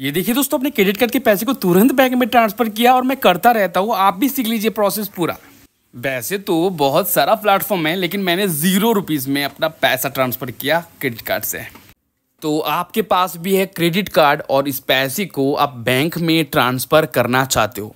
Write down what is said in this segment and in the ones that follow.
ये देखिए दोस्तों अपने क्रेडिट कार्ड के पैसे को तुरंत बैंक में ट्रांसफर किया और मैं करता रहता हूँ आप भी सीख लीजिए प्रोसेस पूरा वैसे तो बहुत सारा प्लेटफॉर्म है लेकिन मैंने जीरो रुपीज़ में अपना पैसा ट्रांसफ़र किया क्रेडिट कार्ड से तो आपके पास भी है क्रेडिट कार्ड और इस पैसे को आप बैंक में ट्रांसफ़र करना चाहते हो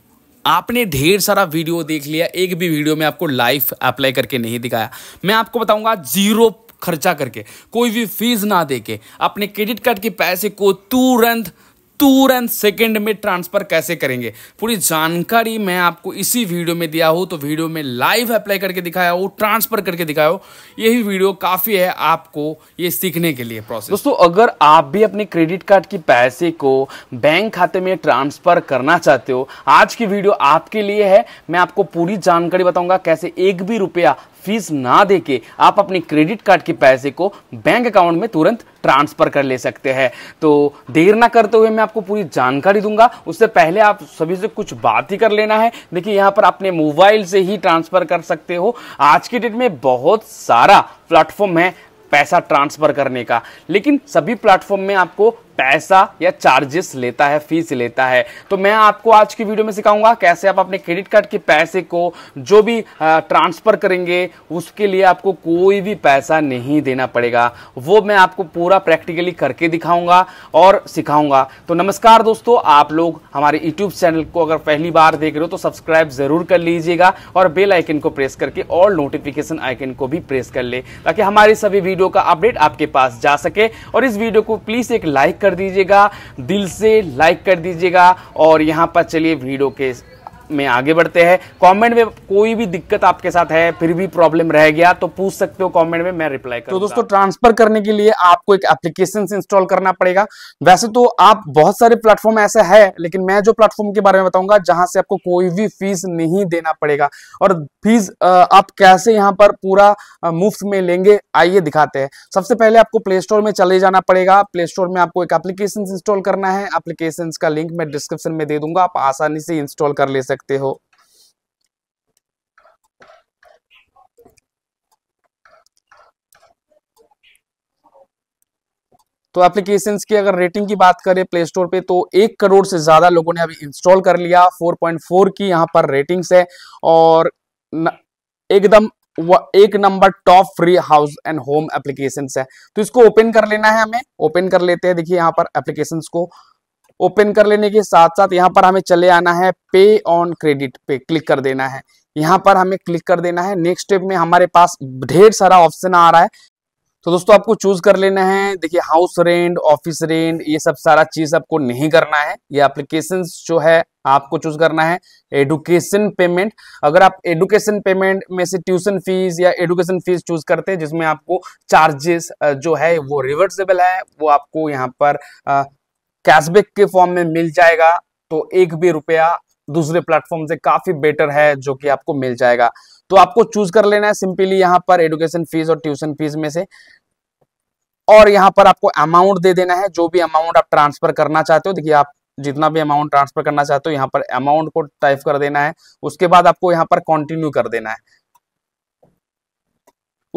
आपने ढेर सारा वीडियो देख लिया एक भी वीडियो में आपको लाइफ अप्लाई करके नहीं दिखाया मैं आपको बताऊंगा जीरो खर्चा करके कोई भी फीस ना दे के अपने क्रेडिट कार्ड के पैसे को तुरंत तुरंत सेकंड में ट्रांसफर कैसे करेंगे पूरी जानकारी मैं आपको इसी वीडियो में दिया हूं तो वीडियो में लाइव अप्लाई करके दिखाया हो ट्रांसफर करके दिखाया हो यही वीडियो काफ़ी है आपको ये सीखने के लिए प्रोसेस दोस्तों अगर आप भी अपने क्रेडिट कार्ड के पैसे को बैंक खाते में ट्रांसफर करना चाहते हो आज की वीडियो आपके लिए है मैं आपको पूरी जानकारी बताऊंगा कैसे एक भी रुपया फीस ना दे के आप अपने क्रेडिट कार्ड के पैसे को बैंक अकाउंट में तुरंत ट्रांसफर कर ले सकते हैं तो देर ना करते हुए मैं आपको पूरी जानकारी दूंगा उससे पहले आप सभी से कुछ बात ही कर लेना है देखिए यहाँ पर अपने मोबाइल से ही ट्रांसफर कर सकते हो आज की डेट में बहुत सारा प्लेटफॉर्म है पैसा ट्रांसफर करने का लेकिन सभी प्लेटफॉर्म में आपको पैसा या चार्जेस लेता है फीस लेता है तो मैं आपको आज की वीडियो में सिखाऊंगा कैसे आप अपने क्रेडिट कार्ड के पैसे को जो भी ट्रांसफर करेंगे उसके लिए आपको कोई भी पैसा नहीं देना पड़ेगा वो मैं आपको पूरा प्रैक्टिकली करके दिखाऊंगा और सिखाऊंगा तो नमस्कार दोस्तों आप लोग हमारे यूट्यूब चैनल को अगर पहली बार देख रहे हो तो सब्सक्राइब जरूर कर लीजिएगा और बेल आइकन को प्रेस करके और नोटिफिकेशन आइकन को भी प्रेस कर ले ताकि हमारी सभी वीडियो का अपडेट आपके पास जा सके और इस वीडियो को प्लीज एक लाइक कर कर दीजिएगा दिल से लाइक कर दीजिएगा और यहाँ पर चलिए वीडियो के में आगे बढ़ते हैं कमेंट में कोई भी दिक्कत आपके साथ है फिर भी प्रॉब्लम रह गया तो पूछ सकते हो कमेंट में मैं रिप्लाई कर तो दोस्तों ट्रांसफर करने के लिए आपको एक एप्लीकेशन इंस्टॉल करना पड़ेगा वैसे तो आप बहुत सारे प्लेटफॉर्म ऐसे है लेकिन मैं जो प्लेटफॉर्म के बारे में बताऊंगा जहां से आपको कोई भी फीस नहीं देना पड़ेगा और फीस आप कैसे यहाँ पर पूरा मुफ्त में लेंगे आइए दिखाते हैं सबसे पहले आपको प्ले स्टोर में चले जाना पड़ेगा प्ले स्टोर में आपको एक एप्लीकेशन इंस्टॉल करना है एप्लीकेशन का लिंक मैं डिस्क्रिप्शन में दे दूंगा आप आसानी से इंस्टॉल कर ले सकते सकते हो तो एप्लीकेशन की अगर रेटिंग की बात करें प्ले स्टोर पे तो एक करोड़ से ज़्यादा लोगों ने अभी इंस्टॉल कर लिया 4.4 की यहां पर रेटिंग्स है और एकदम एक number top free house and home application है तो इसको ओपन कर लेना है हमें ओपन कर लेते हैं देखिए यहां पर एप्लीकेशन को ओपन कर लेने के साथ साथ यहाँ पर हमें चले आना है पे ऑन क्रेडिट पे क्लिक कर देना है यहाँ पर हमें क्लिक कर देना है नेक्स्ट स्टेप में हमारे पास ढेर सारा ऑप्शन आ रहा है तो दोस्तों आपको चूज कर लेना है देखिए हाउस रेंट ऑफिस रेंट ये सब सारा चीज आपको नहीं करना है ये एप्लीकेशन जो है आपको चूज करना है एडुकेशन पेमेंट अगर आप एडुकेशन पेमेंट में से ट्यूशन फीस या एडुकेशन फीस चूज करते हैं जिसमें आपको चार्जेस जो है वो रिवर्सेबल है वो आपको यहाँ पर कैशबैक के फॉर्म में मिल जाएगा तो एक भी रुपया दूसरे प्लेटफॉर्म से काफी बेटर है जो कि आपको मिल जाएगा तो आपको चूज कर लेना है सिंपली यहाँ पर एडुकेशन फीस और ट्यूशन फीस में से और यहाँ पर आपको अमाउंट दे देना है जो भी अमाउंट आप ट्रांसफर करना चाहते हो देखिए आप जितना भी अमाउंट ट्रांसफर करना चाहते हो यहाँ पर अमाउंट को टाइप कर देना है उसके बाद आपको यहाँ पर कंटिन्यू कर देना है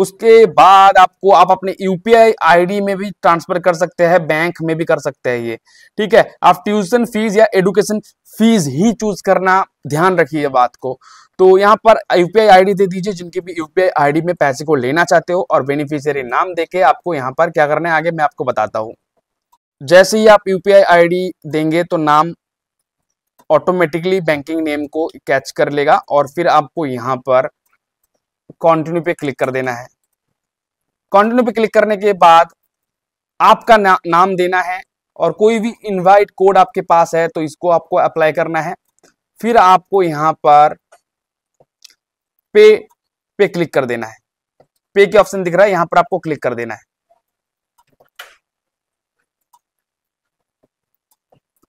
उसके बाद आपको आप अपने यूपीआई आईडी में भी ट्रांसफर कर सकते हैं बैंक में भी कर सकते हैं ये ठीक है आप ट्यूशन फीस या एडुकेशन फीस ही चूज करना ध्यान रखिए बात को तो यहाँ पर यूपीआई आईडी दे दीजिए जिनके भी यूपीआई आईडी में पैसे को लेना चाहते हो और बेनिफिशियरी नाम देके आपको यहाँ पर क्या करना है आगे मैं आपको बताता हूँ जैसे ही आप यूपीआई आईडी देंगे तो नाम ऑटोमेटिकली बैंकिंग नेम को कैच कर लेगा और फिर आपको यहाँ पर कॉन्टिन्यू पे क्लिक कर देना है कॉन्टिन्यू पे क्लिक करने के बाद आपका ना, नाम देना है और कोई भी इनवाइट कोड आपके पास है तो इसको आपको अप्लाई करना है फिर आपको यहां पर पे पे क्लिक कर देना है पे के ऑप्शन दिख रहा है यहां पर आपको क्लिक कर देना है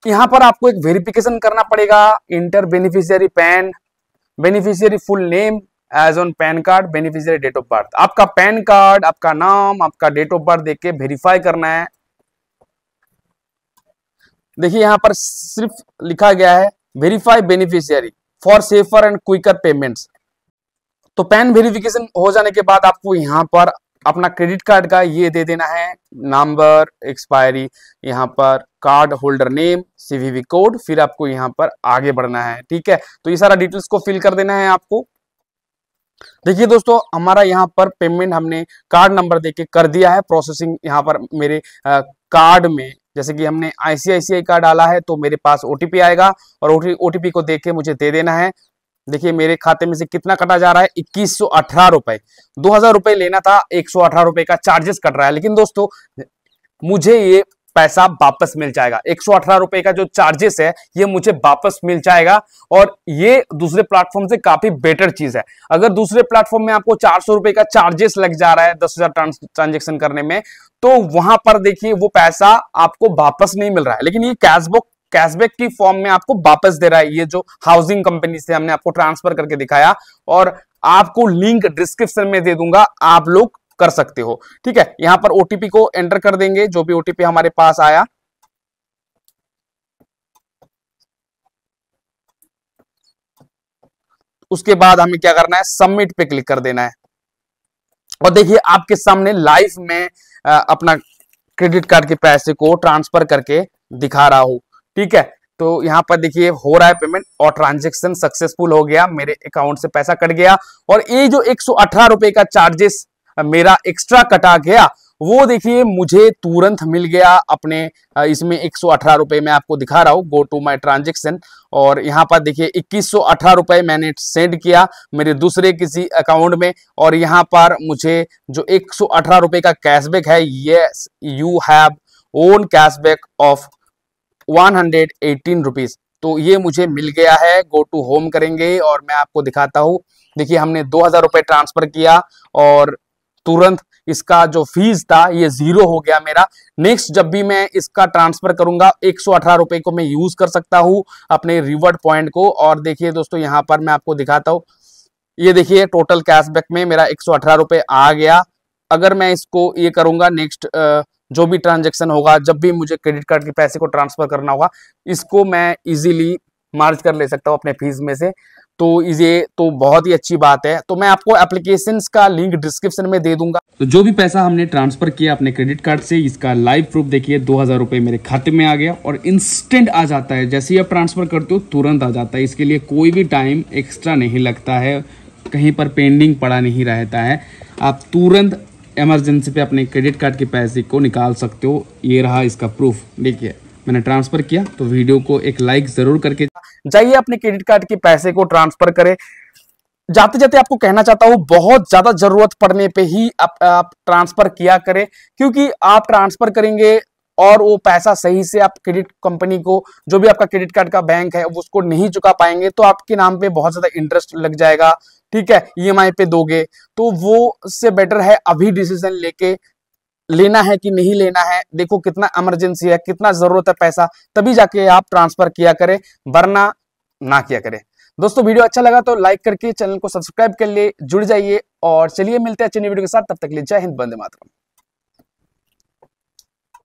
यहां पर आपको एक वेरिफिकेशन करना पड़ेगा enter beneficiary PAN beneficiary full name as on PAN card beneficiary date of birth आपका पैन कार्ड आपका नाम आपका डेट ऑफ बर्थ देख के वेरीफाई करना है देखिए यहां पर सिर्फ लिखा गया है verify beneficiary for safer and quicker payments तो पैन वेरिफिकेशन हो जाने के बाद आपको यहाँ पर अपना क्रेडिट कार्ड का ये दे देना है नंबर एक्सपायरी यहाँ पर card holder name CVV code फिर आपको यहाँ पर आगे बढ़ना है ठीक है तो ये सारा डिटेल्स को फिल कर देना है आपको देखिए दोस्तों हमारा यहाँ पर पेमेंट हमने कार्ड नंबर देके कर दिया है प्रोसेसिंग यहाँ पर मेरे आ, कार्ड में जैसे कि हमने आईसीआईसीआई कार्ड डाला है तो मेरे पास ओटीपी आएगा और ओटीपी को देख के मुझे दे देना है देखिए मेरे खाते में से कितना कटा जा रहा है इक्कीस सौ अठारह रुपए दो हजार रुपए लेना था एक सौ अठारह रुपए का चार्जेस कट रहा है लेकिन दोस्तों मुझे ये पैसा वापस मिल जाएगा एक रुपए का जो चार्जेस है ये मुझे वापस मिल जाएगा और ये दूसरे प्लेटफॉर्म से काफी बेटर चीज है अगर दूसरे प्लेटफॉर्म में आपको चार रुपए का चार्जेस लग जा रहा है दस हजार ट्रांजेक्शन करने में तो वहां पर देखिए वो पैसा आपको वापस नहीं मिल रहा है लेकिन ये कैशबुक कैशबैक की फॉर्म में आपको वापस दे रहा है ये जो हाउसिंग कंपनी से हमने आपको ट्रांसफर करके दिखाया और आपको लिंक डिस्क्रिप्शन में दे दूंगा आप लोग कर सकते हो ठीक है यहां पर ओटीपी को एंटर कर देंगे जो भी ओटीपी हमारे पास आया उसके बाद हमें क्या करना है सबमिट पे क्लिक कर देना है और देखिए आपके सामने लाइव में आ, अपना क्रेडिट कार्ड के पैसे को ट्रांसफर करके दिखा रहा हूं ठीक है तो यहां पर देखिए हो रहा है पेमेंट और ट्रांजेक्शन सक्सेसफुल हो गया मेरे अकाउंट से पैसा कट गया और ये जो एक सौ का चार्जेस मेरा एक्स्ट्रा कटा गया वो देखिए मुझे तुरंत मिल गया अपने इसमें एक सौ में आपको दिखा रहा हूँ गो टू माई ट्रांजेक्शन और यहाँ पर देखिए इक्कीस सौ मैंने सेंड किया मेरे दूसरे किसी अकाउंट में और यहाँ पर मुझे जो एक सौ का कैशबैक है ये you have won cashback of one hundred eighteen rupees तो ये मुझे मिल गया है गो टू होम करेंगे और मैं आपको दिखाता हूँ देखिए हमने दो हज़ार ट्रांसफ़र किया और तुरंत इसका जो फीस था ये जीरो हो गया मेरा नेक्स्ट जब भी मैं इसका ट्रांसफर करूंगा एक रुपए को मैं यूज कर सकता हूं अपने रिवर्ड पॉइंट को और देखिए दोस्तों यहां पर मैं आपको दिखाता हूं ये देखिए टोटल कैशबैक में मेरा एक रुपए आ गया अगर मैं इसको ये करूंगा नेक्स्ट जो भी ट्रांजेक्शन होगा जब भी मुझे क्रेडिट कार्ड के पैसे को ट्रांसफर करना होगा इसको मैं इजिली मार्ज कर ले सकता हूँ अपने फीस में से तो ये तो बहुत ही अच्छी बात है तो मैं आपको एप्लीकेशन का लिंक डिस्क्रिप्शन में दे दूंगा तो जो भी पैसा हमने ट्रांसफर किया अपने क्रेडिट कार्ड से इसका लाइव प्रूफ देखिए दो हजार रुपये मेरे खाते में आ गया और इंस्टेंट आ जाता है जैसे ही आप ट्रांसफर करते हो तुरंत आ जाता है इसके लिए कोई भी टाइम एक्स्ट्रा नहीं लगता है कहीं पर पेंडिंग पड़ा नहीं रहता है आप तुरंत एमरजेंसी पे अपने क्रेडिट कार्ड के पैसे को निकाल सकते हो ये रहा इसका प्रूफ देखिए मैंने ट्रांसफर किया तो वीडियो को एक लाइक जरूर करके जाइए अपने क्रेडिट कार्ड के पैसे को ट्रांसफर करें जाते जाते आपको कहना चाहता हूं बहुत ज्यादा जरूरत पड़ने पे ही आप, आप ट्रांसफर किया करें क्योंकि आप ट्रांसफर करेंगे और वो पैसा सही से आप क्रेडिट कंपनी को जो भी आपका क्रेडिट कार्ड का बैंक है उसको नहीं चुका पाएंगे तो आपके नाम पे बहुत ज्यादा इंटरेस्ट लग जाएगा ठीक है ईएमआई e पे दोगे तो वो से बेटर है अभी डिसीजन लेके लेना है कि नहीं लेना है देखो कितना इमरजेंसी है कितना जरूरत है पैसा तभी जाके आप ट्रांसफर किया करें वरना ना किया करें दोस्तों वीडियो अच्छा लगा तो लाइक करके चैनल को सब्सक्राइब कर लिए जुड़ जाइए और चलिए मिलते हैं अच्छे वीडियो के साथ तब तक लिए जय हिंद बंदे मातरम